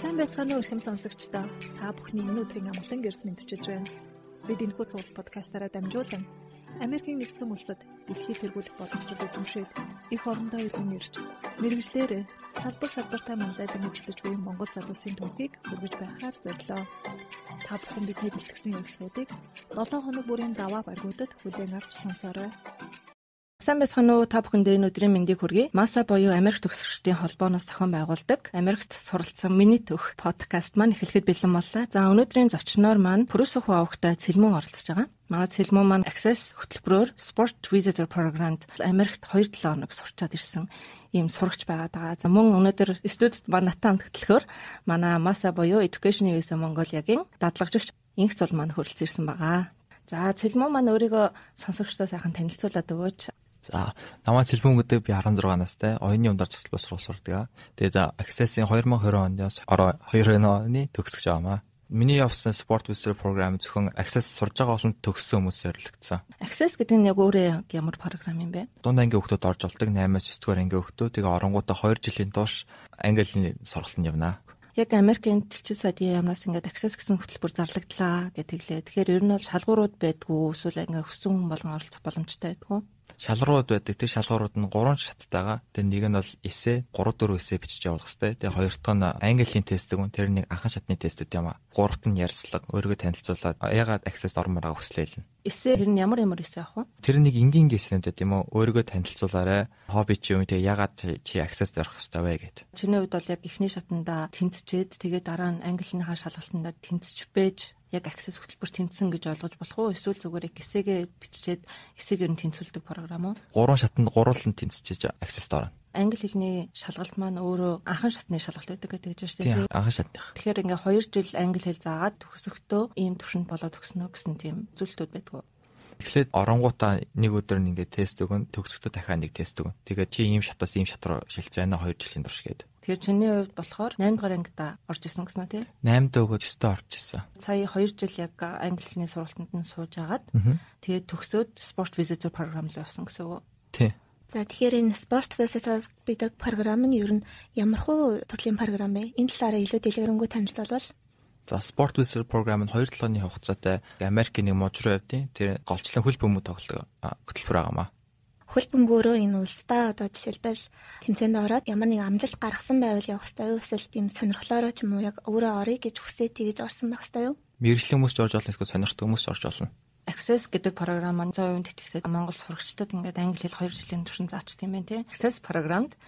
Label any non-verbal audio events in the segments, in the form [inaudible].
Сайн байцгаана уу ихэм сонсогчдоо. Та бүхний энэ өдрийн амгалан гэрч мэдчилж байна. Бид энэхүү цувал подкастаараа дамжуулан Америкийн нэгдсэн улсад дэлхийн тэргуулах боломжтой эзэмшээд их орондоо иргэн ирж мэрэгжлэр салбар салбартаа манлайлан хэрэгжүүлж буй Монгол залуусын төлөвийг хүргэж байхаар зорилоо. Та бүхэн бидний бэлтгэсэн юмсуудыг 7 хоног бүрийн даваа баргуудад хүлээн авч сонсоорой. Сайн байцгаана уу та бүхэндээ энэ өдрийн мэндийг хүргэе. Маса буюу Америк төгсөгчдийн холбооноос зохион байгуулдаг Америкт суралцсан миний төх подкаст маань эхлэхэд бэлэн боллоо. За өнөөдрийн зочноор маань Пүрэс хуу авахтай цэлмэн оролцож байгаа. Манай цэлмүү маань Access хөтөлбөрөөр Sport Visitor Program-д Америкт 2-7 хоног сурчаад ирсэн ийм сурагч байгаад байгаа. За мөн өнөөдөр студид ба натаан төгтлөхөөр манай Masa буюу Education USA Mongolia-гийн дадлагжигч инх цул маань хөрөлцөн ирсэн байгаа. За цэлмүү маань өөрийгөө сонсогчдоо сайхан танилцуулаад өгөөч. За намаа цэлбүүнгэдээ би 16 настай оюуны умдар цогцол бас сурдаг. Тэгээ за Access-ийн 2020 оноос ороо 2020 оны төгсгч авамаа миний явсан спорт визер програм зөвхөн Access сурж байгаа болонд төгссөн хүмүүс ярилцсан. Access гэдэг нь яг өөрөө ямар програм юм бэ? Дунд ангийн хүүхдүүд орж болдог 8-аас 9 дугаар ангийн хүүхдүүд тэгээ оронгуудаа 2 жилийн доош английн сургалтанд явна. Яг Америкийн тэлчил сайдын яамнаас ингээд Access гэсэн хөтөлбөр зарлагдлаа гэдэг лээ. Тэгэхээр ер нь бол шалгуурууд байдгүй эсвэл ингээд хүссэн хүн болгон оролцох боломжтой байдгүй шалгууд байдаг. Тэр шалгууд нь гурван шаттайгаа. Тэр нэг нь бол эсэ 3 4 эсэ бичиж явуулах хэрэгтэй. Тэгээ хоёрдог нь английн тест гүн тэр нэг анхан шатны тестүүд юм аа. Гуравт нь ярьцлага, өөрийгөө танилцуулаад ягаад access-д ормороо хүслээл нь. Эсэ тэр нь ямар ямар эсэ авах вэ? Тэр нэг энгийн эсэнүүд юм уу? Өөрийгөө танилцуулаарэ. Хобби чи юм тэгээ ягаад чи access-д орох хэрэгтэй вэ гэд. Чиний хувьд бол яг эхний шатанда тэнцчээд тэгээ дараа нь англиныхаа шалгалтанд тэнцч байж яг access хөтөлбөр тэнцсэн гэж ойлгож болох уу? Эсвэл зүгээр гисэгээ биччихэд эсэгээр нь тэнцүүлдэг програм уу? Гурван шатнд гурвуулан тэнцчиж access дорно англи хэлний шалгалт маань өөрөө анхан шатны шалгалт байдаг гэдэг ч шүү дээ. Тийм, анхан шатных. Тэгэхээр ингээ 2 жил англи хэл заагаад төгсөхдөө ийм төвшөнд болоод төгснө гэсэн тийм зүйлтүүд байдгүй. Тэгэхлээр оронгуудаа нэг өдөр нь ингээд тест өгөн төгсөхдөө дахиад нэг тест өгөн. Тэгээд чи ийм шатаас ийм шат руу шилжсэн ээ 2 жилийн турш гээд. Тэгэхээр чиний хувьд болохоор 8 дугаар ангида орж исэн гэсэн үү тий? 8 дугаар өстэй орж исэн. Сая 2 жил яг англи хэлний сургалтанд нь сууж агаад тэгээд төгсөөд спорт визитер програм руу явсан гэсэн үү? Тий. За тэгэхээр энэ спорт визитер бидэг програм нь ер нь ямар хуу төрлийн програм бэ? Энэ талаараа илүү дэлгэрэнгүй танилцуулбал За спорт визер програм нь 2 7 оны хугацаатай Америкийн нэг мужруу явдیں۔ Тэр голчлон хөл бөмбө тоглох хөтөлбөр агамаа. Хөл бөмбөрөө энэ улсдаа одоо жишээлбэл тэмцээнд ороод ямар нэг амжилт гаргасан байвал явах хэвээр эсвэл тийм сонирхлоороо ч юм уу яг өөрөө орё гэж хүсээ тэгж орсон байх хэвээр юу? Мэргэжлийн хүмүүс ч орж олно эсвэл сонирхт хүмүүс ч орж олно. Access гэдэг програм нь 100% тэтгэлтэй Монгол сурагчдад ингээд англи хэл 2 жилийн туршин заачдаг юм байна тий. Access програмд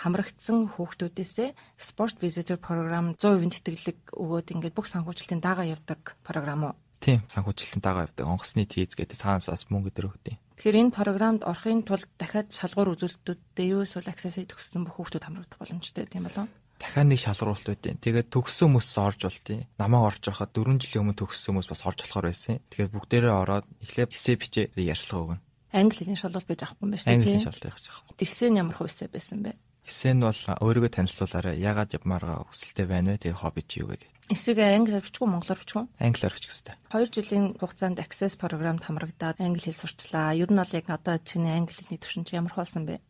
хамрагдсан хүүхдүүдээсээ спорт визитер програм 100% тэтгэлэг өгөөд ингээд бүх санхүүжилтийн дагаа явдаг програм уу? Тийм, санхүүжилтийн дагаа явдаг. Онгоцны тийз гэдэг цаанаас бас мөнгө төр өгдөг. Тэгэхээр энэ програмд орохын тулд дахиад шалгуур үзүүлэлтүүдтэй юу эсвэл аксесыг төгссөн бүх хүүхдүүд хамрагдах боломжтой тийм болов дахиад нэг шалруулт үүдэн. Тэгээд төгссөн хүмүүс орж болтیں۔ Намаа орж байхад 4 жилийн өмнө төгссөн хүмүүс бас орж болохоор байсан. Тэгээд бүгдээрээ ороод эхлээд эсээ бичээ ярилцлага өгнө. Англи хэлний шалгалт гэж авахгүй юм байна шүү дээ. Англи хэлний шалгалт явах гэж авах. Дэлсэн ямар хувьсаа байсан бэ? Эсэ нь бол өөрийгөө танилцуулаарай. Ягаад явмааргаа хүсэлтэй байна вэ? Тэгээ хобби чи юу вэ? Эсэг англиар бичгүй монголоор бичгүй. Англиар бичих хэвээр. 2 жилийн хугацаанд Access програмд хамрагдаад англи хэл сурчлаа. Ер нь бол яг одоо чиний англи хэлний түвшин чи ямар хоосон бэ?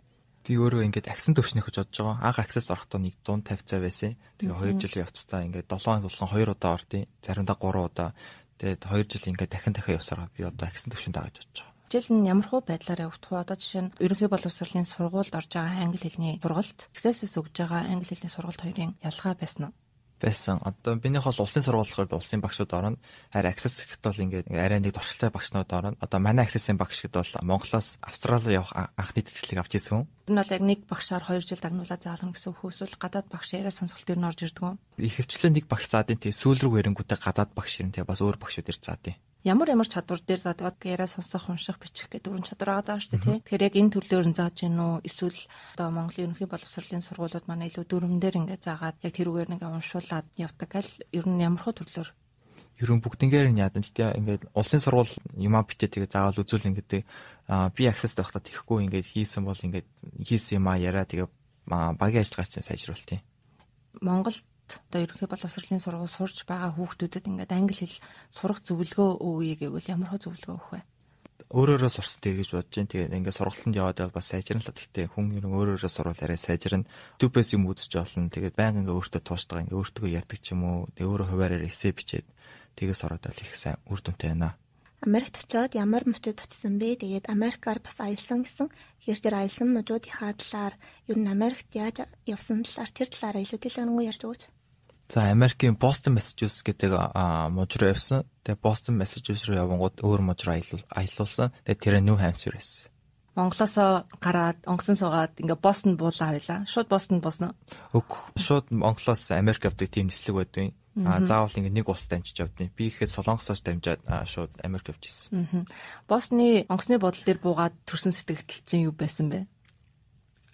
Би өөрөө ингээд акцент төвшнөх гэж бодож байгаа. Анх акцент орохдоо нэг 150 цай байсан. Тэгээ 2 жилийн явцдаа ингээд 7 тулхан 2 удаа ордیں۔ Заримдаа 3 удаа. Тэгээд 2 жил ингээд дахин дахин явсараа би одоо акцент төвшөнд байгаа гэж бодож байгаа. Жил нь ямар хөө байдлаар явагдах вэ? Одоо жишээ нь ерөнхий боловсролын сургуульд орж байгаа англи хэлний сургалт, Texas-с өгж байгаа англи хэлний сургалт хоёрын ялгаа байсан нь байсан. Одоо биний хол улсын сургуулиуд улсын багшуд орно. Харин access гэхэд бол ингээд арай нэг туршилттай багшнууд орно. Одоо манай access-ийн багш гэд бол Монголоос Австрал руу явах анхны тэтгэлэг авч ирсэн хүн. Энэ бол яг нэг багшаар 2 жил дагнуулаад заална гэсэн хөөсөл гадаад багш яриа сонсголт ирнэ орж ирдэг юм. Их хвчлээ нэг багш заадын тий сүүл рүү гэрэнгүүтээ гадаад багш ирнэ тий бас өөр багшуд ирж заадын ямар ямар чадвар дээр задаг яриа сонсох, унших, бичих гэдэг дөрвөн чадвар байгаа даа шүү дээ, тий. Тэгэхээр яг энэ төрлөөр нь зааж гин үү? Эсвэл одоо Монголын ерөнхий боловсролын сургуулиуд манай илүү дөрвөндөр ингээд заагаад яг тэрүүгээр нэг уншуулад явдаг аль ер нь ямархуу төрлөөр ерөн бүгднгээр нь яадан. Тэгтээ ингээд улсын сургууль юмаа битээ тэгээ заавал үзүүл ингээд би access байхдаа тэхгүй ингээд хийсэн бол ингээд хийсэн юмаа яриа тэгээ багийн ажиллагаа чинь сайжруулт юм. Монголд одоо ерөнхий боловсролын сургууль сурж байгаа хүүхдүүдэд ингээд англи хэл сурах зөвлөгөө өгье гэвэл ямар хөө зөвлөгөө өгөх вэ? өөрөөрөө сурсан дээр гэж бодож байна. Тэгээд ингээд сургалтанд яваад байвал бас сайжирнал гэхдээ хүн ер нь өөрөөрөө сурвал арай сайжирна. Түбээс юм үзэж олно. Тэгээд байнга ингээд өөртөө туушдаг, ингээд өөртөө ярьдаг ч юм уу. Тэгээд өөрөө хуваараар эссе бичээд тэгээс ороод л их сайн үр дүнтэй байна. Америкт очиод ямар мөчөд очсон бэ? Тэгээд Америкаар бас аялсан гэсэн. Тэгэхээр тэр аялсан мужуудынхаа талаар ер нь Америкт яаж явсан талаар тэр талаараа илүү дэлгэрэнгүй ярьж өгөөч. За Америкийн Boston Massachusetts гэдэг мужид руу явсан. Тэгээ Boston Massachusetts руу явангууд өөр мужид руу аялуулсан. Тэгээ тэр нь New Hampshire байсан. Монголоос гараад онгоцон суугаад ингээ Бостон буулаа байлаа. Шууд Бостон бууснаа. Өг шууд Монголоос Америк явдаг тийм нислэг байдгийн. А заавал ингэ нэг улс дамжиж явдیں۔ Би ихэд Солонгосоос дамжаад шууд Америк явчихсан. Босны онгоцны бодол дээр буугаад төрсэн сэтгэл чинь юу байсан бэ?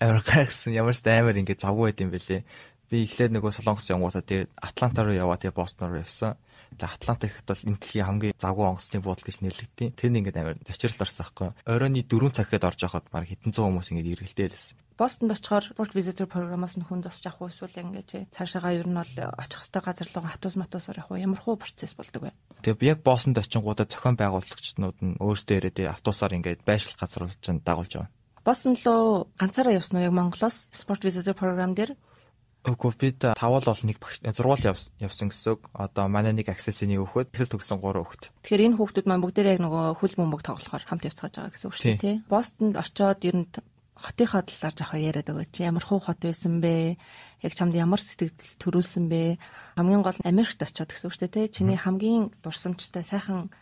Амар гайхсан. Ямар ч амар ингэ завгүй байт юм бэлээ би эхлээд нөгөө Солонгос явгуудаа тэгээд Атланта руу яваа тэгээд Бостон руу явсан. Тэгээд Атланта ихэд бол энэ дэлхийн хамгийн завгүй онгоцны буудал гэж нэрлэгдیں۔ Тэр нь ингээд амар зочрол орсон байхгүй. Оройн 4 цагт орж байхад баг хэдэн зуун хүмүүс ингээд иргэлдээлсэн. Бостонд очихоор Port Visitor програмаас нь хүн тусч авах эсвэл ингээд цаашаага ер нь бол очих хөстэй газар руу хатуус матуусаар явах ямархуу процесс болдог вэ? Тэгээ би яг Бостонд очингуудаа зохион байгуулагчднууд нь өөрсдөө ирээд автобусаар ингээд байшлах газар руу чинь дагуулж явна. Босон лөө ганцаараа явсан уу яг Монголоос спорт визитер програм дээр Купид 5 бол нэг багш 6 э, л явсан гэсэн үг. Одоо манай нэг аксесийн өгөхөд аксес төгсөн 3 хүүхэд. Тэгэхээр энэ хүүхдүүд маань бүгдээрээ яг нөгөө хөл бөмбөг тоглохоор хамт явцгааж байгаа гэсэн үг шүү дээ, тий. Бостонд очоод ер нь хотынхаа талаар жоохон яриад өгөөч. Ямар хуу хот байсан бэ? Яг чамд ямар сэтгэл төрүүлсэн бэ? Хамгийн гол нь Америкт очоод гэсэн үг шүү дээ, тий. Чиний хамгийн дурсамжтай сайхан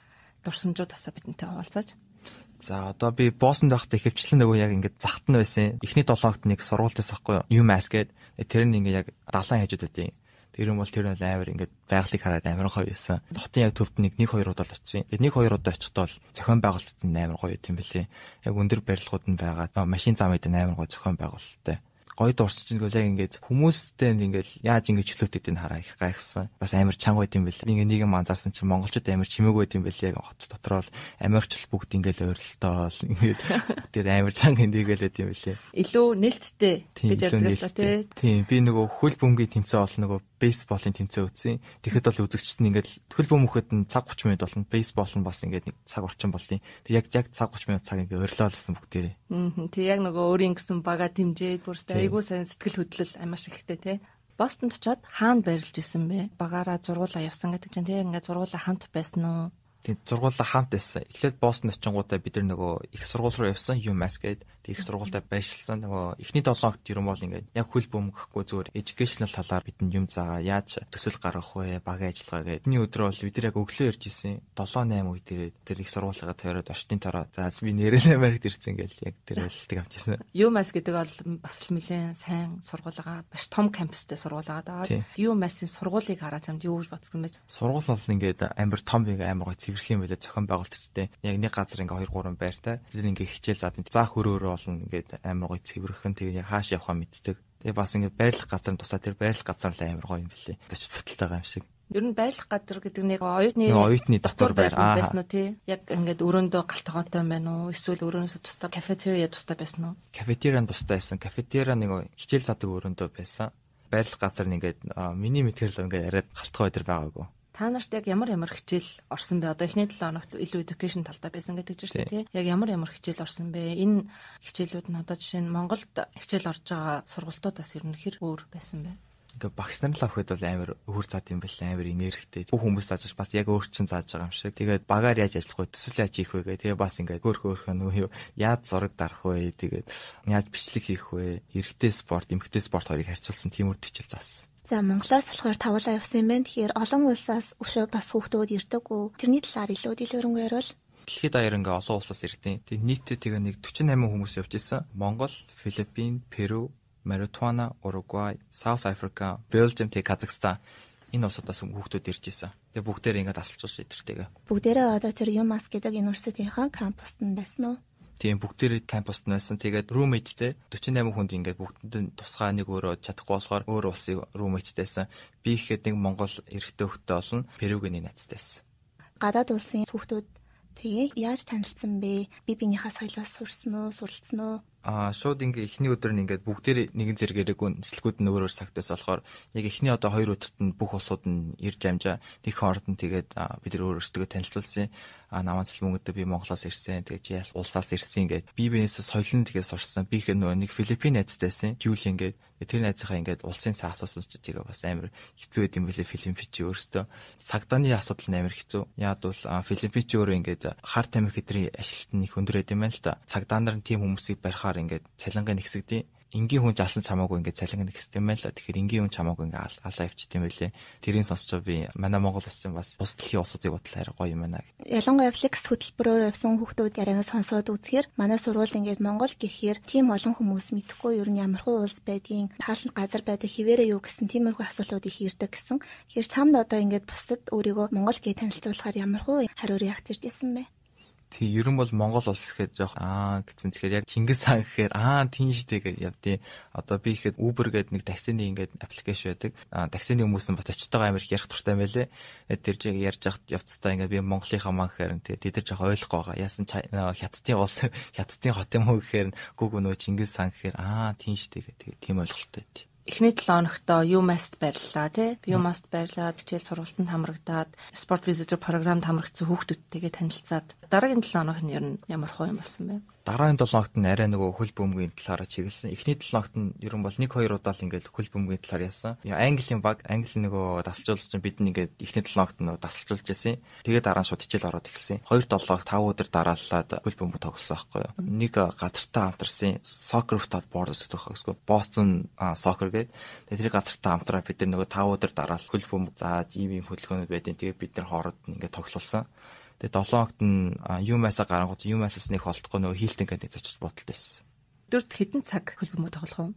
дурсамжууд асаа бидэнтэй хуваалцаач. За одоо би Боссонд байхдаа хөвчлэн нөгөө яг ингээд захт нь байсан. Эхний 7 хоногт нэг сургуульд байсан хгүй юу? UMass гээд тэр нь ингээд яг далайн хажууд үдээ. Тэр юм бол тэр нь амар ингээд байгалыг хараад амар гоё байсан. Хотын яг төвд нэг 1 2 удаа л очив. Тэгээд 1 2 удаа очихдоо бол зохион байгуулалтад амар гоё юм бэлээ. Яг өндөр барилгууд нь байгаа. Машин замыг амар гоё зохион байгуулалттай гоё дурсаж ингээл яг ингээд хүмүүстэй ингээл яаж ингээд чөлөөтэй энэ хараа их гайхсан. Бас амар чанга байт юм бэл. Ингээ нэг юм анзаарсан чинь монголчууд амар чимээг байт юм бэл. Яг хоц дотор бол америкчл бүгд ингээл ойрлтоол ингээд тэр амар чанга нэгээлээд юм бэл. Илүү нэлттэй гэж ярьдаг тий. Тийм би нөгөө хөл бөмбөгийн тэмцээн бол нөгөө бейсболын тэмцээн үзсэн. Тэгэхэд бол үзэгчд нь ингээд хөл бөмбөг хөт нь цаг 30 минут болно. Бейсбол нь бас ингээд нэг цаг орчин болтын. Тэг яг яг цаг 30 минут цаг ингээд ойрлоолсон бүгдээрээ. Аа тий яг нөгөө өөрийн гэсэн бага тэмжээд бүр стадион Айгуу сайн сэтгэл хөдлөл маш ихтэй тий. Бостонд очиод хаана байрлж исэн бэ? Багаараа зургуулаа явсан гэдэг чинь тий ингээд зургуулаа хамт байсан уу? Тий зургуулаа хамт байсан. Эхлээд Бостонд очингуудаа бид нар нөгөө их сургууль руу явсан UMass гээд их сургуультай байшилсан нөгөө эхний 7 хоногт ер нь бол ингээд яг хөл бөмбөхгүй зүгээр educational талаар бидэнд юм заа яаж төсөл гаргах вэ багийн ажиллагаа гэдэг. Эхний өдрөө бол бид яг өглөө ирж ирсэн 7 8 үед ирээд тэр их сургуулигаа тойроод орчны тараа за би нэрэлээ баригд ирсэн гэл яг тэр хэлтэг авч ирсэн. UMass гэдэг бол бас л нэлээд сайн сургуулигаа маш том кампустэй сургуулигаа даа. UMass-ийн сургуулийг хараад чамд юу гэж бодсон бэ? Сургууль бол ингээд амар том бийг амар гоо цэвэрхэн байлаа зохион байгуулалттай. Яг нэг газар ингээд 2 3 байртай. Тэр ингээд хичээл заадаг. За хөрөөрөө болно ингээд амар гоё цэвэрхэн тэгээ яг хааш явхаа мэддэг. Тэгээ бас ингээд байрлах газар нь тусаа тэр байрлах газар л амар гоё юм билий. Зочд баталтайгаа юм шиг. Ер нь байрлах газар гэдэг нэг оюутны оюутны дотор байр байсан уу тий? Яг ингээд өрөөндөө галтгоотой юм байна уу? Эсвэл өрөөнөөс тусдаа кафетериа тусдаа байсан уу? Кафетериан тусдаа байсан. Кафетериа нэг хичээл задаг өрөөндөө байсан. Байрлах газар нь ингээд миний мэдгэрэл ингээд яриад галтгоо өдр байгаагүй та нарт яг ямар ямар хичээл орсон бэ? Одоо эхний 7 хоногт илүү education талтай байсан гэдэг чинь шүү дээ. Яг ямар ямар хичээл орсон бэ? Энэ хичээлүүд нь одоо жишээ нь Монголд хичээл орж байгаа сургалтуудаас ер нь хэр өөр байсан бэ? ингээ багш нар л авахд бол амар өөр зад юм биш амар энергтэй. Бүх хүмүүс зааж бас яг өөр чин зааж байгаа юм шиг. Тэгээд багаар яаж ажиллах вэ? Төсөл яаж хийх вэ гэх. Тэгээ бас ингээ хөөх хөөх нөө юу яаж зураг дарах вэ? Тэгээд яаж бичлэг хийх вэ? Эрэгтэй спорт, эмэгтэй спорт хоёрыг харьцуулсан тийм үр хичээл заасан. За Монголоос болохоор тавуулаа явсан юм байна. Тэгэхээр олон улсаас өшөө бас хүүхдүүд ирдэг үү? Тэрний талаар илүү дэлгэрэнгүй ярил. Дэлхийд аяр ингээ олон улсаас ирдэг. Тэг нийтдээ тэгээ нэг 48 хүмүүс явж исэн. Монгол, Филиппин, Перу, Маритуана, Уругвай, South Africa, Belgium тэг Казахстан энэ улсуудаас хүүхдүүд ирж исэн. Тэгээ бүгдээрээ ингээ тасалж ууш идэртэйгээ. Бүгдээрээ одоо тэр UMass гэдэг университетийнхаа кампуст нь байсан уу? Тийм бүгдээрээ кампуст байсан. Тэгээд roommateтэй 48 хүнд ингээд бүгдэнд нь тусгай нэг өөрөө чадахгүй болохоор өөр улсын roommateтэйсэн. Би ихэд нэг Монгол эрэгтэй хөлтэй олон Перугийн найзтайсэн. Гадаад улсын хүүхдүүд тэгээ яаж танилцсан бэ? Би биенийхээ соёлоос сурсан уу, суралцсан уу? аа шууд ингээ эхний өдөр нь ингээд бүгдээр нэгэн зэрэгээрээгүй нислэгүүд нь өөрөөр сагтаас болохоор яг эхний одоо хоёр өдөрт нь бүх усууд нь ирж амжаа. Тэх хооронд нь тэгээд бид өөрсдөө танилцуулсан а намаа цэлмөнгөдөө би Монголоос ирсэн тэгээд улсаас ирсэн ингээд би биенээсээ соёлын тэгээд сурсан би их нөгөө нэг Филиппин найзтайсэн Жюл ингээд тэр найзынхаа ингээд улсын цаа асуусан ч тийгээ бас амар хэцүү байт юм билээ Филиппинчи өөртөө цагдааны асуудал нь амар хэцүү яад бол Филиппинчи өөрөө ингээд хар тамхи хэдрийн ажилтны их өндөр байт юм байна л та цагдаа нар нь тийм хүмүүсийг барихаар ингээд цалингаа нэгсэгдээ энгийн хүн жалсан чамаагүй ингээд цалин гэх систем байл л тэгэхээр энгийн хүн чамаагүй ингээд алаа явчт юм байлээ тэрийг сонсчоо би манай Монгол улсын бас бус дэлхийн улсуудыг бодлоо гоё юм байна ялангуяа флекс хөтөлбөрөөр явсан хүүхдүүд яриаг сонсоод үзэхээр манай сургууль ингээд Монгол гэхээр тийм олон хүмүүс мэдхгүй ер нь ямархуу улс байдгийг хаалт газар байдаг хിവэрэ юу гэсэн тиймэрхүү асуултууд их ирдэг гэсэн тэгэхээр чамд одоо ингээд бусад өөрийгөө Монгол гэж танилцуулахаар ямархуу хариу реакц ирж ирсэн бэ Тий, ер нь бол Монгол улс гэхэд жоох аа гэсэн. Тэгэхээр яг Чингис хаан гэхээр аа тийм штэ гэж явдیں۔ Одоо би ихэд Uber гэдэг нэг таксины ингээд аппликейшн байдаг. Аа таксины хүмүүс нь бас очиж байгаа амир ярих туртай байлээ. Тэр жиг ярьж явахд явцтай ингээд би Монголынхаа маа гэхээр тий тэд нар жоох ойлгох байгаа. Яасан хятадын улс [laughs] хятадын хот юм уу гэхээр гүг нөө Чингис хаан гэхээр аа тийм штэ гэх тийм ойлголттой тий эхний 7 хоногтоо UMast барьлаа тий. UMast барьлаа хичээл сургалтанд хамрагдаад спорт визитер програмд хамрагдсан хүүхдүүдтэйгээ танилцаад дараагийн 7 хоног нь ер нь ямар хөө юм болсон бэ? дараагийн 7 хоногт нь арай нөгөө хөл бөмбөгийн талаараа чиглэсэн. Эхний 7 хоногт нь ер нь бол 1 2 удаа л ингээд хөл бөмбөгийн талаар яасан. Английн баг англи нөгөө тасалжуулж бид нэгээд эхний 7 хоногт нь тасалжуулж яасан. Тэгээд дараа нь шууд хичээл ороод эхэлсэн. 2 7 5 өдөр дарааллаад хөл бөмбөг тоглосон байхгүй юу. Нэг газартаа хамтарсан soccer without borders гэдэг хэсгүү. Boston soccer гэдэг. Тэгээд тэр газартаа хамтраа бид нөгөө 5 өдөр дараалл хөл бөмбөг зааж ийм ийм хөдөлгөөнүүд байдیں۔ Тэгээд бид нар хооронд ингээд тоглолсон. Тэгээ 7 хоногт нь юмасаа гарангууд юмасаас нэг холтгоо нөгөө хийлтэн гэдэг зочд бодолт байсан. Өдөрт хэдэн цаг хөлбөмбө тоглох вэ?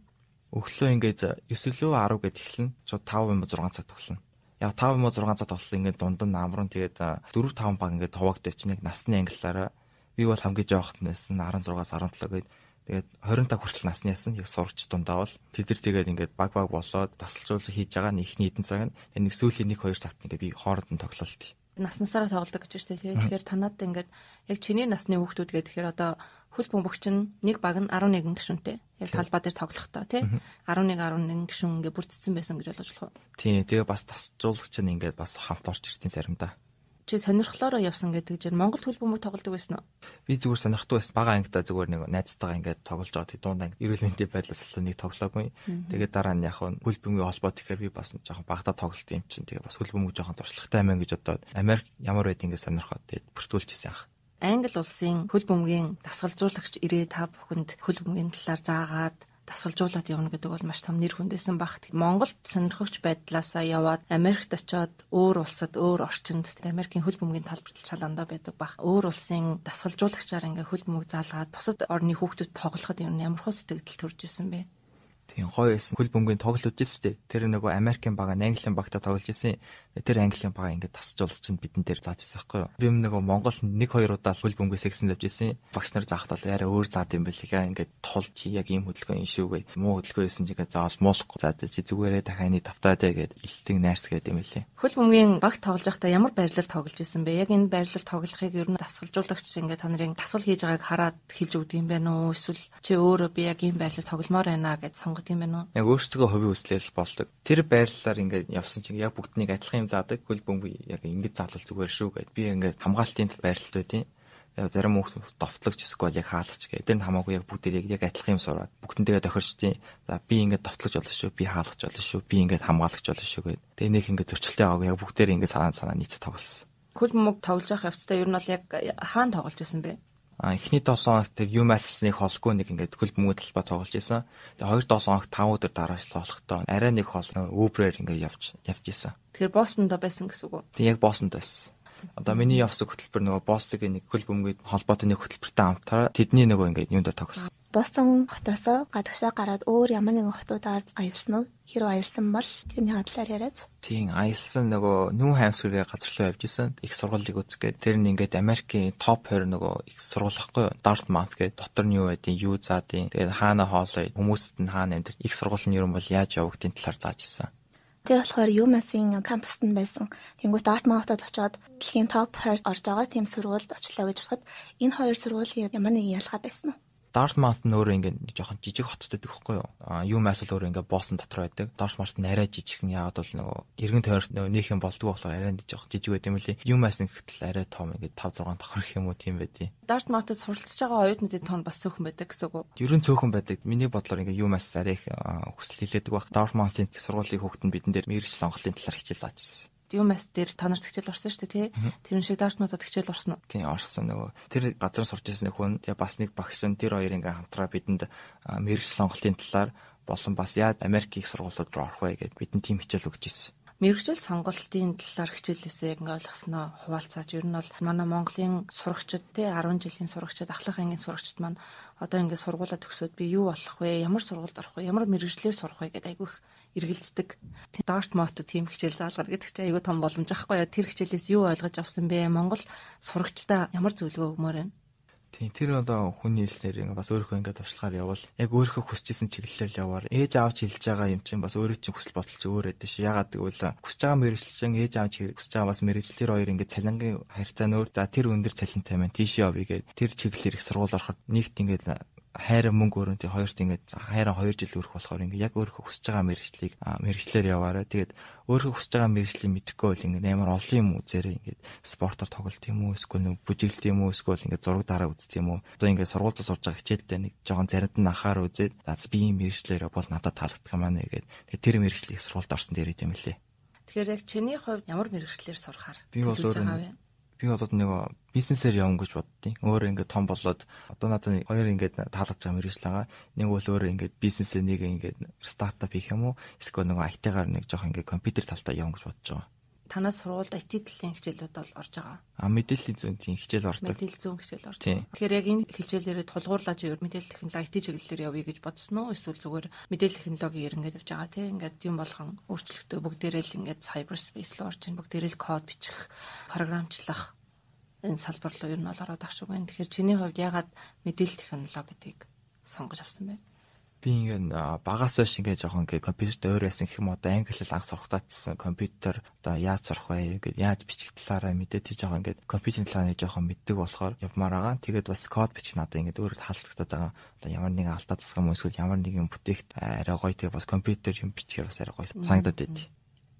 Өглөө ингээд 9 лөө 10 гэд эхэлнэ. Шууд 5 юм уу 6 цаг тоглоно. Яг 5 юм уу 6 цаг тоглол ингээд дунд нь амруун тэгээд 4 5 баг ингээд хуваагдав чинь яг насны ангиллаараа би бол хамгийн жоохот нэсэн 16-аас 17 гэд тэгээд 25 хүртэл насны ясан яг сурагч дундаа бол тэд нар тэгээд ингээд баг баг болоод тасалжуулж хийж байгаа нь ихний хэдэн цаг нь нэг сүүлийн 1 2 цагт ингээд би хооронд нь тоглолт наснасаараа тоглодог гэж байна шүү дээ. Тэгэхээр танаад ингээд яг чиний насны хүүхдүүд гэдэг тэгэхээр одоо хөл бөмбөгч нь нэг баг нь 11 гишүүнтэй. Яг талбай дээр тоглохдоо тий 11 11 гишүүн ингээд бүрдсэн байсан гэж ойлгож болох уу? Тийм. Тэгээ бас тасцуулагч нь ингээд бас хамт орж иртийн заримдаа чи сонирхлоороо явсан гэдэг чинь Монгол хөлбөмбөг тоглодог байсан уу? Би зүгээр сонирхдаг байсан. Бага ангидаа зүгээр нэг найзтайгаа ингээд тоглож байгаа. Тэг дунд анги эрүүл мэндийн байдлаас л нэг тоглоогүй. Тэгээд дараа нь яг хөлбөмбөгийн холбоо тэгэхээр би бас жоохон багада тоглолт юм чинь. Тэгээд бас хөлбөмбөг жоохон туршлагатай мэн гэж одоо Америк ямар байд ингээд сонирхоод тэгээд бүртгүүлчихсэн анх. Англи улсын хөл бөмбөгийн дасгалжуулагч ирээ та бүхэнд хөл бөмбөгийн талаар заагаад дасгалжуулаад явна гэдэг бол маш том нэр хүндсэн багт. Монголд сонирхогч байдлаасаа яваад Америкт очиод өөр улсад, өөр орчинд Америкийн хөл бөмбөгийн талбарт чаландаа байдаг баг. Өөр улсын дасгалжуулагчаар ингээ хөл бөмбөг заалгаад бусад орны хүүхдүүд тоглоход юм ямар хөө сэтгэл төрж исэн бэ? Тийм гоё байсан. Хөл бөмбөгийн тоглож ирсэн. Тэр нөгөө Америкийн бага, Английн багта тоглож ирсэн. Тэр Английн бага ингээд тасцуулж чинь бидэн дээр зааж ирсэн байхгүй юу? Би нөгөө Монгол 1 2 удаа хөл бөмбөгөөс гисэн давж ирсэн. Багш нар заахтал арай өөр заад юм байл игээ ингээд тулж яг ийм хөдөлгөөн юм шүүгээ. Муу хөдөлгөөнсэн чинь ингээд заавал муулахгүй зааж чи зүгээрээ дахианы давтаатай гээд илтэн найрсгээд юм байлээ. Хөл бөмбөгийн баг тоглож байхдаа ямар байрлал тоглож ирсэн бэ? Яг энэ байрлал тоглохыг ер нь дасгалжуулагч ингээд та нарын дасгал хийж байгааг хараад хэлж өгдөг юм байна уу? Эсвэл чи өөрөө би яг ийм байрлал тогломоор байна гэж сонго сонгодог юм байна уу? Яг өөрсдөө хувийн хүслэл болдог. Тэр байрлалаар ингээд явсан чинь яг бүгднийг адилхан юм заадаг. Хөл бөмбөг яг ингээд залвал зүгээр шүү гэд. Би ингээд хамгаалтын байрлалд байдیں۔ Зарим хүмүүс довтлогч эсвэл яг хаалгач гэдэг. Тэр нь хамаагүй яг бүгдээр яг адилхан юм сураад бүгдэндээ тохирчдیں۔ За би ингээд довтлогч болно шүү, би хаалгач болно шүү, би ингээд хамгаалагч болно шүү гэд. Тэгээ нэг ингээд зөрчилтэй аваагүй яг бүгдээр ингээд санаа санаа нийцэ тоглосон. Хөл бөмбөг тоглож явах явцдаа ер нь бол яг хаана тоглож байсан бэ? эхний 7 хоногт тэр UMass-ыг холгүй нэг ингээд хөл бөмбөг талбай тоглож исэн. Тэгээ 2 7 хоногт 5 өдөр дараачлал болохдоо арай нэг хол Uber-ээр ингээд явж явж исэн. Тэгэхээр Бостонд байсан гэсэн үг үү? Тэг яг Бостонд байсан одоо миний явсан хөтөлбөр нөгөө боссыг нэг хөл бөмбөгийн холбоотой нэг хөтөлбөртэй хамтараа тэдний нөгөө ингээд юунд тогсон. Бостон хотоос гадагшаа гараад өөр ямар нэгэн хотуудаар аялсан уу? Хэрв аялсан бол тэрний хадлаар яриач. Тийм, аялсан нөгөө Нүү хаймсүргээ газар руу явж исэн. Их сургуулийг үзгээд тэр нь ингээд Америкийн топ 20 нөгөө их сургуулихгүй Dart Mount гэдэг дотор нь юу байдیں۔ Юу заадیں۔ Тэгээд хаана хоолой хүмүүсд нь хаана амьд их сургуулийн юм бол яаж явагдیں талаар зааж исэн. Тэг болохоор UMass-ийн кампуст нь байсан. Тэнгүүт Dartmouth-д очоод дэлхийн топ 20 орж байгаа тийм сургуульд очлоо гэж бодоход энэ хоёр сургуулийн ямар нэгэн ялгаа байсан уу? Dartmouth нь өөрөө ингээд жоохон жижиг хоттой байх хгүй юу. А UMass бол өөрөө ингээд Boston дотор байдаг. Dartmouth нь арай жижигхэн яагаад бол нөгөө эргэн тойрт нөгөө нөх юм болдгоо болохоор арай жоохон жижиг байт юм лээ. UMass нь гэтэл арай том ингээд 5 6 давхар гэх юм уу тийм байдий. Dartmouth-д суралцж байгаа оюутнуудын тон бас цөөхөн байдаг гэсэн үг үү? Ерөн цөөхөн байдаг. Миний бодлоор ингээд UMass арай их хүсэл хилээдэг баг. Dartmouth-ийн сургуулийн хүүхдэн бидэн дээр мэрэгч сонголтын талаар хичээл зааж ирсэн юмас дээр та нарт хичээл орсон шүү дээ тий. Тэр шиг дартмуудад хичээл орсон уу? Тий, орсон нөгөө. Тэр газар сурч ирсэн хүн бас нэг багш нь тэр хоёр ингээм хамтраа бидэнд мэрэгч сонголтын талаар болон бас яаж Америкийн сургуулиуд руу орох вэ гэдээ бидэнд тийм хичээл өгч ирсэн мэрэгжил сонголтын талаар хичээлээсээ яг ингээ ойлгосноо хуваалцаад ер нь бол манай Монголын сурагчид те 10 жилийн сурагчид ахлах ангийн сурагчид маань одоо ингээ сургуулаа төгсөөд би юу болох вэ? Ямар сургуульд орох вэ? Ямар мэрэгжлэр сурах вэ гэдэг айгүйх эргэлздэг. Дортмотд тийм хичээл заалгар гэдэг чинь айгүй том боломж ахгүй. Тэр хичээлээс юу ойлгож авсан бэ? Монгол сурагчдаа ямар зөвлөгөө өгмөр байна? Тийм тэр одоо хүний хэлснээр бас өөрийнхөө ингээд туршлагаар явбал яг өөрийнхөө хүсчихсэн чиглэлээр яваар ээж аав ч хэлж байгаа юм чинь бас өөрөө чинь хүсэл бодол чинь өөр өдөө ш. Ягаад гэвэл хүсэж байгаа мэрэгчлэн ээж аав ч хүсэж байгаа бас мэрэгчлэр хоёр ингээд цалингийн харьцаа нөр за тэр өндөр цалинтай маань тийш явъя гэд тэр чиглэлээр их сургууль ороход нэгт ингээд хайраа мөнгө өрөөнд тий хоёрт ингээд хайраа 2 жил өрөх болохоор ингээд яг өөрөө хүсэж байгаа мэрэгчлийг мэрэгчлэр яваараа тэгээд өөрөө хүсэж байгаа мэрэгчлийг мэдхгүй бол ингээд амар олон юм үзээрээ ингээд спортоор тоглолт юм уу эсвэл нэг бүжиглэлт юм уу эсвэл ингээд зураг дараа үзт юм уу одоо ингээд сургуульд сурж байгаа хичээлдээ нэг жоохон заримд нь анхаар үзээд аз би ийм мэрэгчлэр бол надад таалагдах юм аа гэгээд тэгээд тэр мэрэгчлийг сургуульд орсон дээр юм лээ Тэгэхээр яг чиний хувьд ямар мэрэгчлэр сурахаар би бол өөрөө би болоод нэг бизнесээр явна гэж боддیں۔ Өөр ингээд том болоод одоо надад хоёр ингээд таалагдж байгаа мэрэгжил байгаа. Нэг бол өөр ингээд бизнесээ нэг ингээд стартап хийх юм уу? Эсвэл нэг IT-гаар нэг жоох ингээд компьютер талтай явна гэж бодож байгаа танай сургуульд IT төлөвийн хичээлүүд бол орж байгаа. А мэдээллийн зүүнийн хичээл ордог. Мэдээлэл зүүн хичээл ордог. Тэгэхээр яг энэ хичээлээрээ тулгуурлаж юу мэдээлэл технологи IT чиглэлээр явъя гэж бодсон уу? Эсвэл зүгээр мэдээлэл технологиээр ингэж явж байгаа тийм ингээд юм болгон өөрчлөлтөө бүгдээрээ л ингээд cyberspace руу орж ийн бүгдээрээ л код бичих, програмчлах энэ салбар руу ер нь бол ороод авчихгүй. Тэгэхээр чиний хувьд ягаад мэдээлэл технологи гэдгийг сонгож авсан бэ? би ингээд багаас хойш ингээд жоохон ингээд компьютер өөр ясан гэх юм одоо англи хэл анх сурахтаадсан компьютер одоо яаж сурах вэ ингээд яаж бичих талаараа мэдээд жоохон ингээд компьютерийн талаар жоохон мэддэг болохоор явмаар байгаа. Тэгээд бас код бичих надад ингээд өөрөө таалагддаг байгаа. Одоо ямар нэгэн алдаа засах юм эсвэл ямар нэгэн бүтээгт арай гоё тэгээд бас компьютер юм бичгээр бас арай гоё санагдаад байд.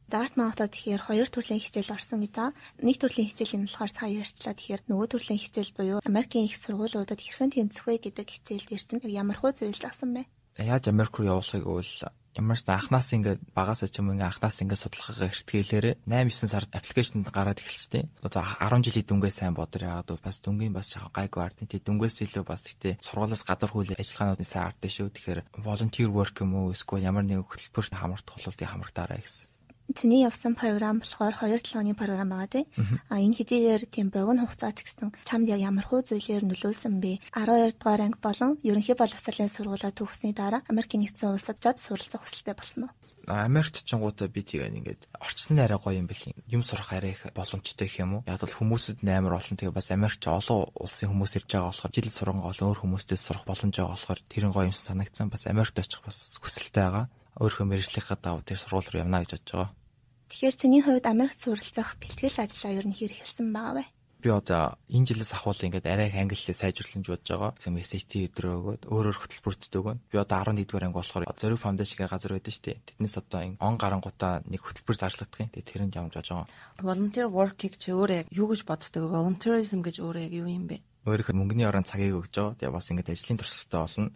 Dartmouth-д тэгэхээр хоёр төрлийн хичээл орсон гэж байгаа. Нэг төрлийн хичээл нь болохоор сая ярьчлаа тэгэхээр нөгөө төрлийн хичээл буюу Америкийн их сургуулиудад хэрхэн тэнцэх вэ гэдэг хичээлд эрдэнэ ямар хөө зүйл заасан бэ? яаж Америк руу явуулахыг бол ямар ч анханаас ингээд багаас ч юм ингээд анханаас ингээд судлахыг эртгээлээрээ 8 9 сард аппликейшнд гараад эхэлчтэй. Одоо 10 жилийн дүнгээ сайн бодор яагаад бол бас дүнгийн бас гайгүй ард тий дүнгээс илүү бас гэтээ сургуулиас гадар хүл ажиллагаанууд сайн ард шүү. Тэгэхээр volunteer work юм уу эсвэл ямар нэгэн хөтөлбөрт хамрагдах бол тий хамрагдаарай гэсэн чиний явсан програм болохоор 2 7 оны програм байгаа тийм. А энэ хэдийгээр тийм богино хугацаат гэсэн чамд яг ямархуу зүйлээр нөлөөлсөн бэ? 12 дугаар анги болон ерөнхий боловсролын сургуулаа төгссөний дараа Америк нэгдсэн улсад жад суралцах хүсэлтэй болсон уу? Америкт чингуудаа би тэгээд ингээд орчны арай гоё юм бэлээ. Юм сурах арай их боломжтой гэх юм уу? Яг л хүмүүсэд амар олон тэгээд бас Америкч олон улсын хүмүүс ирж байгаа болохоор жил сурангаа олон өөр хүмүүстэй сурах боломж байгаа болохоор тэрэн гоё юм санагдсан. Бас Америкт очих бас хүсэлтэй байгаа өөрийнхөө мэрэгжлийнхаа давуу тал сургууль руу явна гэж бодож байгаа. Тэгэхээр чиний хувьд Америкт суралцах бэлтгэл ажиллаа ер нь хэрэгэлсэн байгаа бай. Би одоо энэ жилээс ахвал ингээд арай их англилээ сайжруулах гэж бодож байгаа. Зам SAT өдрөөгөөд өөр өөр хөтөлбөртд өгөн. Би одоо 11 дугаар анги болохоор Зориг фаундашгийн газар байдаг шүү дээ. Тэднээс одоо энэ он гарангуудаа нэг хөтөлбөр зарлагдах юм. Тэгээ тэрэнд явж байгаа. Volunteer work-ийг чи өөрөө яг юу гэж боддог вэ? Volunteerism гэж өөрөө яг юу юм бэ? өөрийнх нь мөнгөний оронд цагийг өгч байгаа. Тэгээ бас ингээд ажлын туршлагатай болно.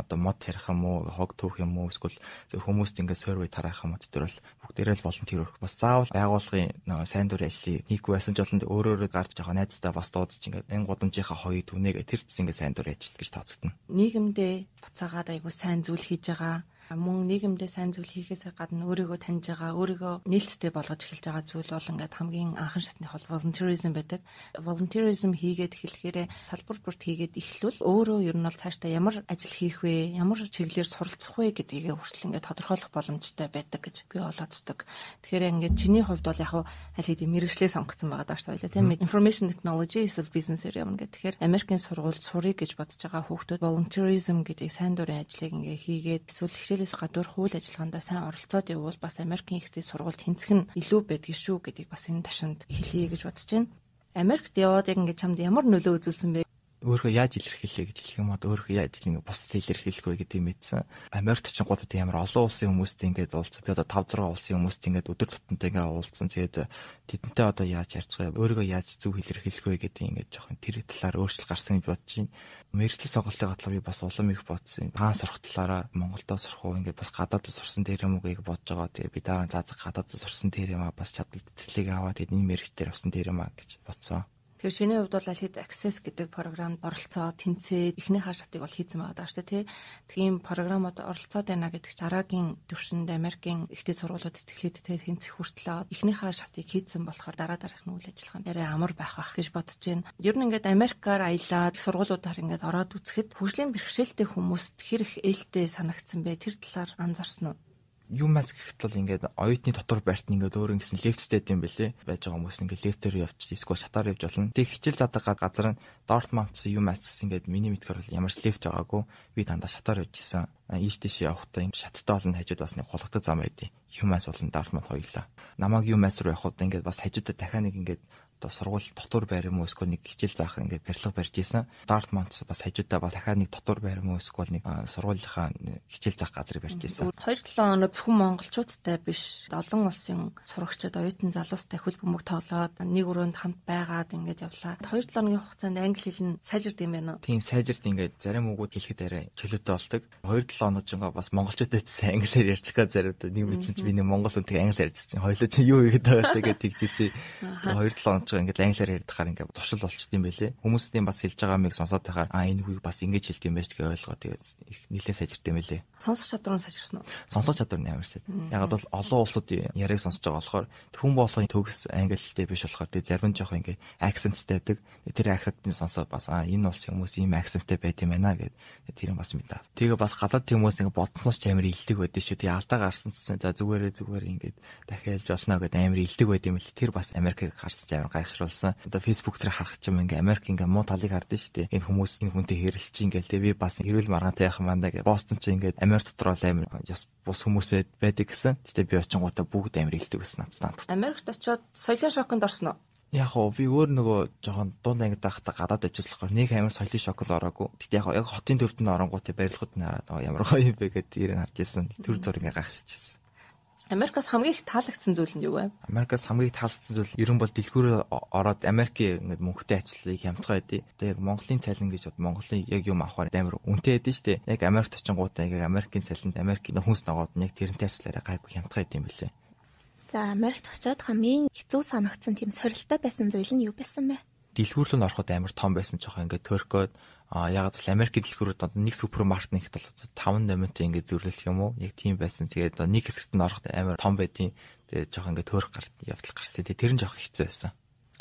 Одоо мод тарих юм уу, хог төөх юм уу, эсвэл хүмүүст ингээд сервис тараах юм уу гэдэр бол бүгдээрээ л волонтер өрөх. Бас заавал байгууллагын сайн дурын ажлыг нэг байсан ч болонд өөрөө өөрөө гарч явах найзтай бас дуудаж ингээд энэ гудамжийнхаа хоёыг түнэгээ тэр чинь ингээд сайн дурын ажил гэж тооцогдно. Нийгэмдээ буцаагаад айгуу сайн зүйл хийж байгаа мөн нийгэмдээ сайн зүйл хийхээс гадна өөрийгөө таньж байгаа, өөрийгөө нээлттэй болгож эхэлж байгаа зүйл бол ингээд хамгийн анхан шатны хол volunteerism байдаг. Volunteerism хийгээд эхлэхээр салбар бүрт хийгээд эхлвэл өөрөө ер нь бол цаашдаа ямар ажил хийх вэ, ямар чиглэлээр суралцах вэ гэдгийг хүртэл ингээд тодорхойлох боломжтой байдаг гэж би олооддаг. Тэгэхээр ингээд чиний хувьд бол яг аль хэдийн мэрэгчлээ сонгоцсон байгаа даа шүү дээ, тийм ээ. Information technology эсвэл бизнесээр явна гэх. Тэгэхээр Америкийн сургуульд сурыг гэж бодож байгаа хүүхдүүд volunteerism гэдэг сайн дурын ажлыг ингээд хийгээд эсвэл хичээлээс гадуур хууль ажиллагаандаа сайн оролцоод явбал бас Америкийн ихтэй сургуульд тэнцэх нь илүү байдаг шүү гэдгийг бас энэ ташинд хэлье гэж бодож байна. Америкт яваад яг ингээд чамд ямар нөлөө үзүүлсэн бэ? Өөрөө яаж илэрхийлээ гэж хэлэх юм бол өөрөө яаж ингэ бусд илэрхийлэх вэ гэдэг юм ийдсэн. Америкт ч гот ямар олон улсын хүмүүстэй ингээд уулзсан. Би одоо 5 6 улсын хүмүүстэй ингээд өдөр тутамтай ингээд уулзсан. Тэгээд тэдэнтэй одоо яаж харьцгаа, өөрийгөө яаж зөв илэрхийлэх вэ гэдэг ингээд жоохон тэр талаар өөрчлөлт гарсан гэж бодож байна мэрэгжил сонголтын хадлаа би бас улам их бодсон. Паан сурах талаараа Монголдоо сурах уу ингээд бас гадаадд сурсан дээр юм уу гэж бодож байгаа. Тэгээ би дараа нь заазах гадаадд сурсан дээр юм аа бас чадвал тэтгэлийг аваа. Тэгээд энэ мэрэгч дээр авсан дээр юм аа гэж бодсон. Тэгэхээр шинэ хувьд бол аль хэд access гэдэг програмд оролцоо тэнцээ эхнийхээ шатыг бол хийцэн байгаа даа шүү дээ. Тийм програмод оролцоод байна гэдэг чинь дараагийн төвшөнд Америкийн ихтэй сургуулиуд тэтгэлээд тэ тэнцэх хүртлээ эхнийхээ шатыг хийцэн болохоор дараа дараах нь үйл ажиллагаанд арай амар байх байх гэж бодож байна. Ер нь ингээд Америкаар аялаад сургуулиудаар ингээд ороод үзэхэд хөгжлийн бэрхшээлтэй хүмүүст хэр их ээлтэй санагдсан бэ? Тэр талаар анзаарсан уу? юмас гэхэд бол ингээд оюутны дотор барьт нь ингээд өөр ингэсэн лефттэй юм бэлээ байж байгаа хүмүүс ингээд лефтээр явчих эсвэл шатаар явж болно. Тэг хичээл задаг газар нь Дортмундс юмас ингээд миний мэдхээр бол ямар ч лефт байгаагүй би дандаа шатаар явж исэн. Ийш тийш явахдаа ингээд шаттай олон хажууд бас нэг хулгатдаг зам байдیں۔ Юмас болон Дортмунд хоёлаа. Намаг юмас руу явхад ингээд бас хажуудаа дахиад нэг ингээд одоо сургууль дотор байр юм уу эсвэл нэг хичээл заах ингээд барилга барьж исэн. Dartmouth бас хажуудаа бас дахиад нэг дотор байр юм уу эсвэл нэг сургуулийнхаа хичээл заах газрыг барьж исэн. 2-7 хоног зөвхөн монголчуудтай биш олон улсын сурагчид оюутан залуустай хөл бөмбөг тоглоод нэг өрөөнд хамт байгаад ингээд явлаа. 2-7 хоногийн хугацаанд англи хэл нь сайжирд юм байна уу? Тийм сайжирд ингээд зарим үгүүд хэлэхэд арай чөлөөтэй болдог. 2-7 хоног жингээ бас монголчуудтай сайн англиар ярьчих га заримдаа нэг мэдсэн чи би нэг монгол хүн тэг англи ярьж чинь хоёлоо чи юу хийгээд байгаа гэдэг тэгжсэн. 2-7 [laughs] хоног болж байгаа ингээд англиар ярьдахаар ингээд туршил болчт юм байлээ. Хүмүүсийн бас хэлж байгаа юмыг сонсоод байхаар аа энэ хүүг бас ингэж хэлт юм байж гэж ойлгоод тэгээд их нэлээд сайжирт юм байлээ. Сонсох чадвар нь сайжирсан уу? Сонсох чадвар нь амар сайд. Ягаад бол олон улсууд яриаг сонсож байгаа болохоор хүн болгоны төгс англитэй биш болохоор тэгээд зарим нь жоохон ингээд акценттэй байдаг. Тэр акцентыг сонсоод бас аа энэ улсын хүмүүс ийм акценттэй байт юм байна гэд тэр нь бас мэд тав. Тэгээ бас гадаад хүмүүс ингээд бодсноос ч амар илдэг байдаг шүү. Тэгээ алдаа гарсан чинь за зүгээрээ зүгээр ингээд дахиад хэлж олно гэд амар илдэг байт юм л тэр бас Америкийг харсаж амар гайхшруулсан. Одоо Facebook зэрэг харах ч юм ингээ Америк ингээ муу талыг хардсан шүү дээ. Энэ хүмүүс энэ хүнтэй хэрэлч ингээл тэг би бас хэрүүл маргаантай яхан мандаа гэ. Бостон ч ингээ Америк дотор л амир ёс бус хүмүүсэд байдаг гэсэн. Гэтэ би очингуудаа бүгд амир хилдэг гэсэн надад. Америкт очиод соёлын шоконд орсон уу? яг гоо би өөр нөгөө жоохон дунд анги дахта гадаад явжсахаар нэг амар соёлын шокд ороогүй. Тэгт яг яг хотын төвд нь оронгуутай барилгууд нь хараад ямар гоё юм бэ гэдээ ирэн харж исэн. Төр зур ингээ гахшиж исэн. Америкас хамгийн их таалагдсан зүйл нь юу вэ? Америкас хамгийн их таалагдсан зүйл ер нь бол дэлгүүрээр ороод Америкийн ингээд мөнгөтэй ажиллахыг хямдхан байдیں۔ Тэгээ яг Монголын цалин гэж бод Монголын яг юм авахаар амар үнэтэй байдэн шүү дээ. Яг Америкт очингуудаа яг Америкийн цалинд Америкийн хүнс ногоод нь яг тэрнтэй ажиллаараа гайгүй хямдхан байдیں۔ билээ. За Америкт очиод хамгийн хэцүү санагдсан тийм сорилттой байсан зүйл нь юу байсан бэ? дэлгүүр рүү ороход амар том байсан ч яг ингээд Төркөд а яг л Америк дэлгүүрүүд одоо нэг супермаркет нэгт бол 5 минут ингээд зөвлөх юм уу яг тийм байсан. Тэгээд нэг хэсэгт нь ороход амар том байдیں۔ Тэгээд жоох ингээд төөрх гарт явдал гарсан. Тэгээд тэр нь жоох хэцүү байсан.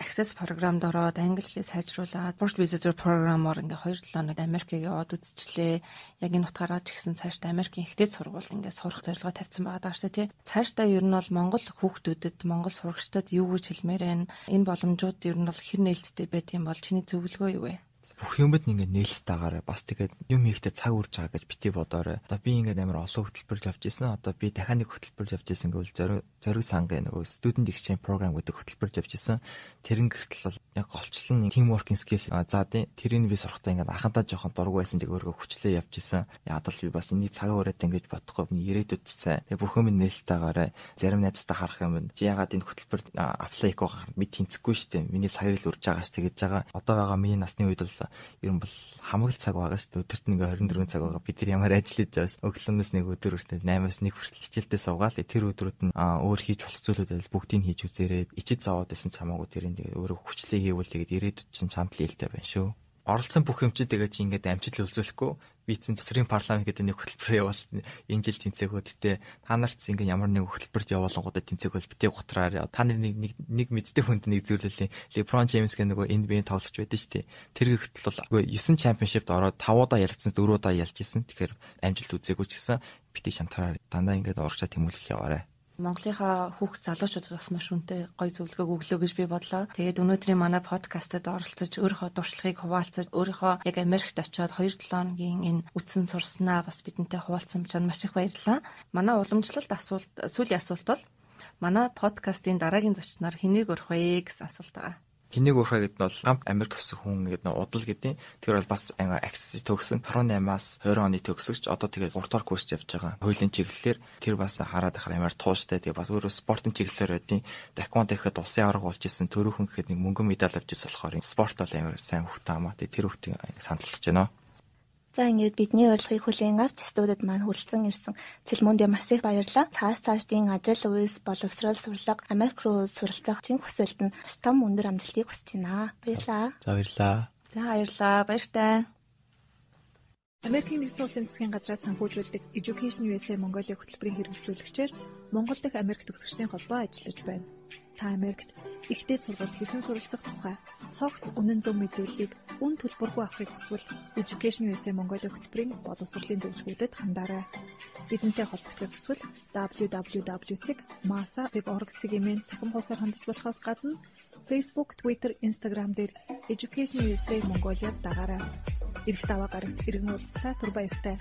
Access програмд ороод англи хэлээ сайжруулад Work Visitor програмоор ингээ 2 7 хоног Америк яваад үзчихлээ. Яг энэ утгаараа ч гэсэн цаашдаа Америкийн ихтэй сургууль ингээ сурах зорилгоо тавьсан байгаа даа шүү тий. Цаашдаа ер нь бол Монгол хүүхдүүдэд Монгол сурагчдад юу гэж хэлмээр байна? Энэ боломжууд ер нь бол хэр нээлттэй байдığım бол чиний зөвлөгөө юу вэ? бүх юмд ингээд нээлт тагаараа бас тэгээд юм хийхдээ цаг үрж байгаа гэж бити бодоорой. Одоо би ингээд амар олон хөтөлбөрл явж исэн. Одоо би дахиад нэг хөтөлбөрл явж исэн гэвэл зориг зориг сангийн нөгөө студент exchange program гэдэг хөтөлбөрл явж исэн. Тэрэн гэртэл бол яг голчлон team working skills заадیں۔ Тэрийг би сурахтаа ингээд анхандаа жоохон дург байсан тийг өөрөө хүчлээ явж исэн. Яг л би бас энэний цагаа өрөөд ингээд бодохгүй би ирээдүйд цай. Тэгээ бүх юм нээлттэйгаараа зарим найзтай харах юм. Чи ягаад энэ хөтөлбөр apply хийх вэ? Би тэнцэхгүй шүү дээ. Миний цагийг л урж байгаач тэгэж байгаа. Одоо байгаа миний насны үед л ер нь бол хамаг л цаг байгаа шүү дээ. Өдөрт нэг 24 цаг байгаа. Бид нар ямар ажил хийж байгаа шүү. Өглөөс нэг өдөр хүртэл 8-аас 1 хүртэл хичээлдээ суугаал. Тэр өдрүүд нь өөр хийж болох зүйлүүд байл бүгдийг хийж үзээрэй. Ичид зовоод байсан ч хамаагүй тэрийг өөрөө хүчлээ хийвэл тэгээд ирээдүйд чинь чамд л ээлтэй байна шүү. Оролцсон бүх юм чинь тэгээд чи ингээд амжилт үзүүлэхгүй бийцэн төсрийн парламент гэдэг нэг хөтөлбөр явуул энэ жил тэнцээгөөдтэй та нарт ингээд ямар нэг хөтөлбөрт явуулангуудад тэнцээгөл битээ готраар та нар нэг нэг мэддэг хүнд нэг зүйлээ LeBron James гэх нөгөө NBA тоглож байдаг шүү дээ. Тэр хүртэл бол 9 championship-д ороод 5 удаа ялцсан 4 удаа ялж исэн. Тэгэхээр амжилт үзээгүй ч гэсэн битээ шантараар дандаа ингээд урагшаа тэмүүлэл яваарэ. Монголынхаа хүүхд залуучуудад бас маш үнэтэй гоё зөвлөгөө өглөө гэж би бодлоо. Тэгээд өнөөдрийн манай подкастад оролцож өөрийнхөө дуршлагыг хуваалцаж өөрийнхөө яг Америкт очиод 2-7 хоногийн энэ үдсэн сурснаа бас бидэнтэй хуваалцсан чинь маш их баярлалаа. Манай уламжлалт асуулт сүүлийн асуулт бол манай подкастын дараагийн зочноор хэнийг өрөх вэ гэсэн асуулт байгаа. Хэнийг уурхаа гэдэг нь бол гамт Америк өссөн хүн гэдэг нь удал гэдэг. Тэр бол бас ага аксис төгсөн 18-аас 20 оны төгсөгч одоо тэгээд 3 дугаар курс явж байгаа. Хуулийн чиглэлээр тэр бас хараад ахаар ямар тууштай тэгээд бас өөрөө спортын чиглэлээр байдیں۔ Дакон тэгэхэд улсын авраг болж исэн төрөөхөн гэхэд нэг мөнгөн медаль авч ирсэн болохоор спорт бол амар сайн хөвт хамаа. Тэр хөвтийг сандлаж байна. За ингээд бидний урилгыг хүлээн авч студид маань хүрэлцэн ирсэн Цэлмөндөө маш их баярлалаа. Цаас цаашдын ажил, үйлс, боловсрол, сурлага, Америк руу суралцах чин хүсэлт нь маш том өндөр амжилтыг хүсэж байна. Баярлалаа. За баярлалаа. За баярлалаа. Баяртай. Америкийн нэгдсэн улсын засгийн газраас санхүүжүүлдэг Education USA Mongolia хөтөлбөрийн хэрэгжүүлэгчээр Монгол дахь Америк төгсөгчдийн холбоо ажиллаж байна. Та Америкт ихтэй сургалт хэрхэн суралцах тухай цогц үнэн зөв мэдээллийг үн төлбөргүй авахыг хүсвэл Education USA Mongolia хөтөлбөрийн боловсролын зөвлөгөөдөд хандаарай. Бидэнтэй холбогдох хүсвэл www.masa.org.cg-ийн цахим хуудасаар хандж болохоос гадна Facebook, Twitter, Instagram дээр Education USA Mongolia дагараа эрэгт аваа гарагт иргэн уулзлаа түр баяртай.